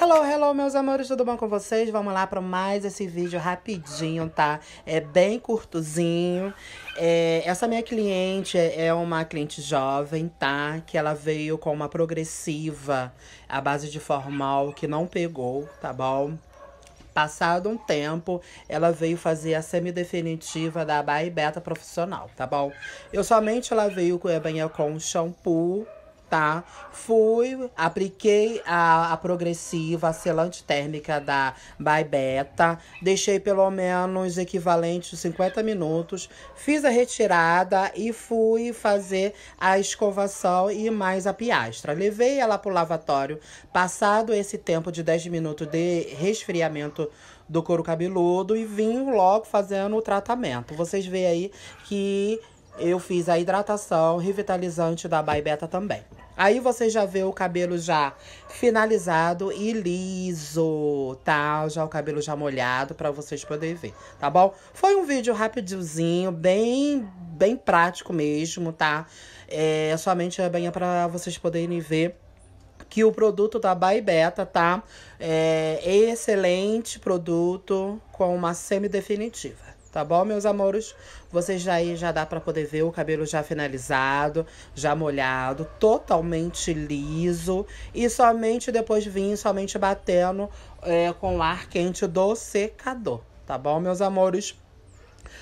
Hello, hello, meus amores, tudo bom com vocês? Vamos lá para mais esse vídeo rapidinho, tá? É bem curtozinho. É, essa minha cliente é, é uma cliente jovem, tá? Que ela veio com uma progressiva à base de formal que não pegou, tá bom? Passado um tempo, ela veio fazer a semi-definitiva da beta profissional, tá bom? Eu somente lavei o banho, com shampoo tá? Fui, apliquei a, a progressiva, a selante térmica da By Beta, deixei pelo menos equivalente 50 minutos, fiz a retirada e fui fazer a escovação e mais a piastra. Levei ela pro lavatório, passado esse tempo de 10 minutos de resfriamento do couro cabeludo e vim logo fazendo o tratamento. Vocês veem aí que eu fiz a hidratação revitalizante da Baibeta também. Aí você já vê o cabelo já finalizado e liso, tá? Já o cabelo já molhado para vocês poderem ver, tá bom? Foi um vídeo rapidinho, bem, bem prático mesmo, tá? É somente é bem para vocês poderem ver que o produto da By Beta, tá? É excelente produto com uma semi-definitiva. Tá bom, meus amores? Vocês aí já dá para poder ver o cabelo já finalizado, já molhado, totalmente liso. E somente depois vim, somente batendo é, com o ar quente do secador. Tá bom, meus amores?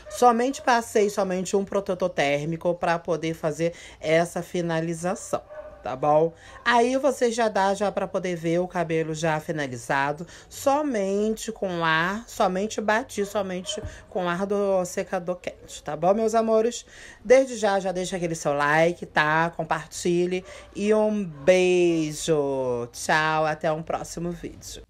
Somente passei somente um protetor térmico para poder fazer essa finalização tá bom? Aí você já dá já para poder ver o cabelo já finalizado, somente com ar, somente bati, somente com ar do secador quente, tá bom, meus amores? Desde já, já deixa aquele seu like, tá? Compartilhe e um beijo! Tchau, até um próximo vídeo.